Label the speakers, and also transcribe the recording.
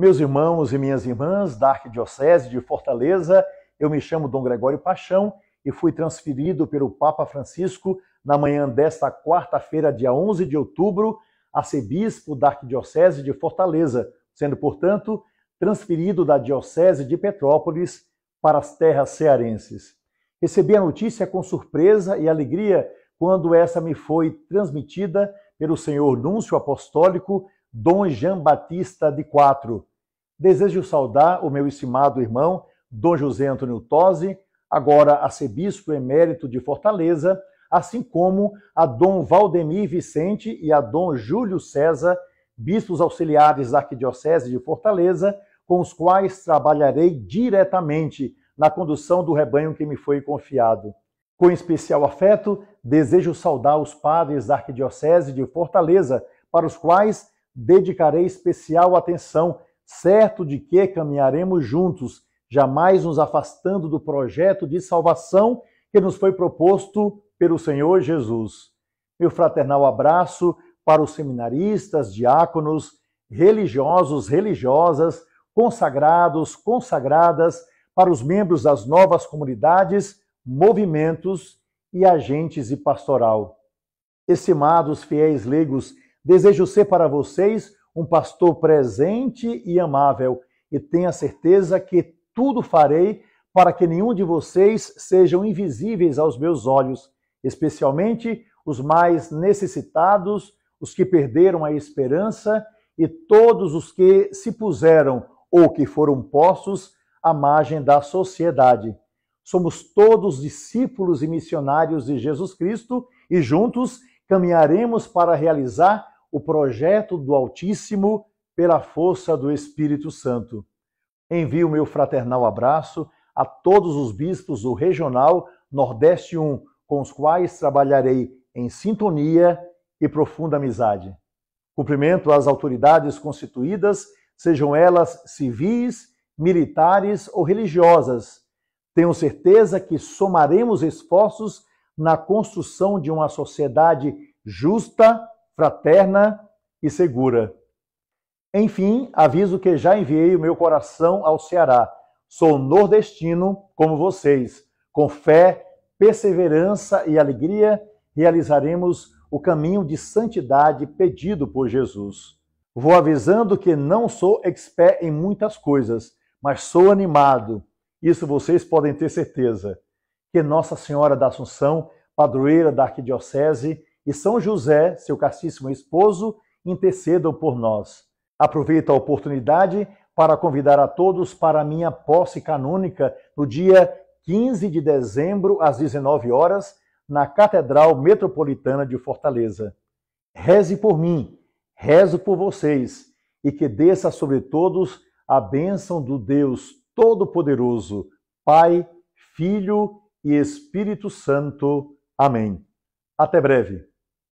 Speaker 1: Meus irmãos e minhas irmãs da Arquidiocese de Fortaleza, eu me chamo Dom Gregório Paixão e fui transferido pelo Papa Francisco na manhã desta quarta-feira, dia 11 de outubro, a ser bispo da Arquidiocese de Fortaleza, sendo, portanto, transferido da Diocese de Petrópolis para as terras cearenses. Recebi a notícia com surpresa e alegria quando essa me foi transmitida pelo senhor Núncio Apostólico Dom Jean Batista de Quatro. Desejo saudar o meu estimado irmão, Dom José Antônio Tosi, agora arcebispo emérito de Fortaleza, assim como a Dom Valdemir Vicente e a Dom Júlio César, bispos auxiliares da Arquidiocese de Fortaleza, com os quais trabalharei diretamente na condução do rebanho que me foi confiado. Com especial afeto, desejo saudar os padres da Arquidiocese de Fortaleza, para os quais dedicarei especial atenção, certo de que caminharemos juntos, jamais nos afastando do projeto de salvação que nos foi proposto pelo Senhor Jesus. Meu fraternal abraço para os seminaristas, diáconos, religiosos, religiosas, consagrados, consagradas, para os membros das novas comunidades, movimentos e agentes e pastoral. Estimados fiéis leigos Desejo ser para vocês um pastor presente e amável, e tenha certeza que tudo farei para que nenhum de vocês sejam invisíveis aos meus olhos, especialmente os mais necessitados, os que perderam a esperança e todos os que se puseram ou que foram postos à margem da sociedade. Somos todos discípulos e missionários de Jesus Cristo e juntos caminharemos para realizar o projeto do Altíssimo pela força do Espírito Santo. Envio meu fraternal abraço a todos os bispos do Regional Nordeste 1, com os quais trabalharei em sintonia e profunda amizade. Cumprimento as autoridades constituídas, sejam elas civis, militares ou religiosas. Tenho certeza que somaremos esforços na construção de uma sociedade justa fraterna e segura. Enfim, aviso que já enviei o meu coração ao Ceará. Sou nordestino como vocês. Com fé, perseverança e alegria, realizaremos o caminho de santidade pedido por Jesus. Vou avisando que não sou expert em muitas coisas, mas sou animado. Isso vocês podem ter certeza. Que Nossa Senhora da Assunção, padroeira da Arquidiocese, e São José, seu castíssimo esposo, intercedam por nós. Aproveito a oportunidade para convidar a todos para a minha posse canônica no dia 15 de dezembro, às 19 horas, na Catedral Metropolitana de Fortaleza. Reze por mim, rezo por vocês, e que desça sobre todos a bênção do Deus Todo-Poderoso, Pai, Filho e Espírito Santo. Amém. Até breve.